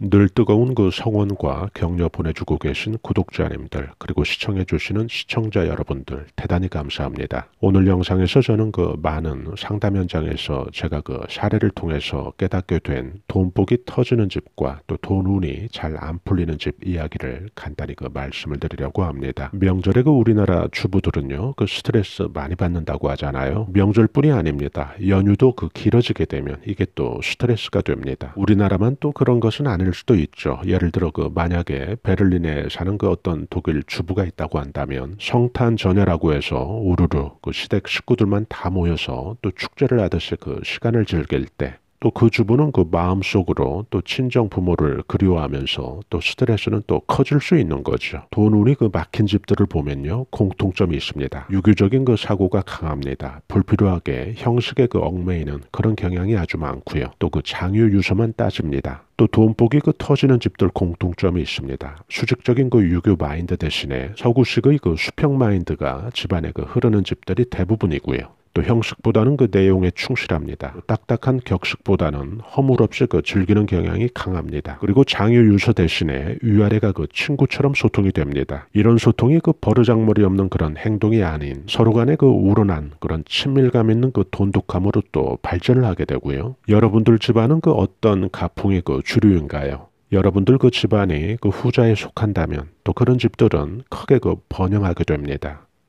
늘 뜨거운 그 성원과 격려 보내주고 계신 구독자님들 그리고 시청해주시는 시청자 여러분들 대단히 감사합니다. 오늘 영상에서 저는 그 많은 상담 현장에서 제가 그 사례를 통해서 깨닫게 된 돈복이 터지는 집과 또 돈운이 잘 안 풀리는 집 이야기를 간단히 그 말씀을 드리려고 합니다. 명절에 그 우리나라 주부들은요 그 스트레스 많이 받는다고 하잖아요. 명절뿐이 아닙니다. 연휴도 그 길어지게 되면 이게 또 스트레스가 됩니다. 우리나라만 또 그런 것은 아닐 아닐 수도 있죠. 예를 들어 그 만약에 베를린에 사는 그 어떤 독일 주부가 있다고 한다면 성탄 전야라고 해서 우르르 그 시댁 식구들만 다 모여서 또 축제를 하듯이 그 시간을 즐길 때 또그 주부는 그 마음속으로 또 친정 부모를 그리워하면서 또 스트레스는 또 커질 수 있는 거죠. 돈 운이 그 막힌 집들을 보면요. 공통점이 있습니다. 유교적인 그 사고가 강합니다. 불필요하게 형식에 그 얽매이는 그런 경향이 아주 많고요. 또 그 장유 유서만 따집니다. 또 돈복이 그 터지는 집들 공통점이 있습니다. 수직적인 그 유교 마인드 대신에 서구식의 그 수평 마인드가 집안에 그 흐르는 집들이 대부분이고요. 또 형식보다는 그 내용에 충실합니다. 딱딱한 격식보다는 허물없이 그 즐기는 경향이 강합니다. 그리고 장유 유서 대신에 위아래가 그 친구처럼 소통이 됩니다. 이런 소통이 그 버르장머리 없는 그런 행동이 아닌 서로 간의 그 우러난 그런 친밀감 있는 그 돈독함으로 또 발전을 하게 되고요. 여러분들 집안은 그 어떤 가풍의 그 주류인가요? 여러분들 그 집안이 그 후자에 속한다면 또 그런 집들은 크게 그 번영하게 됩니다.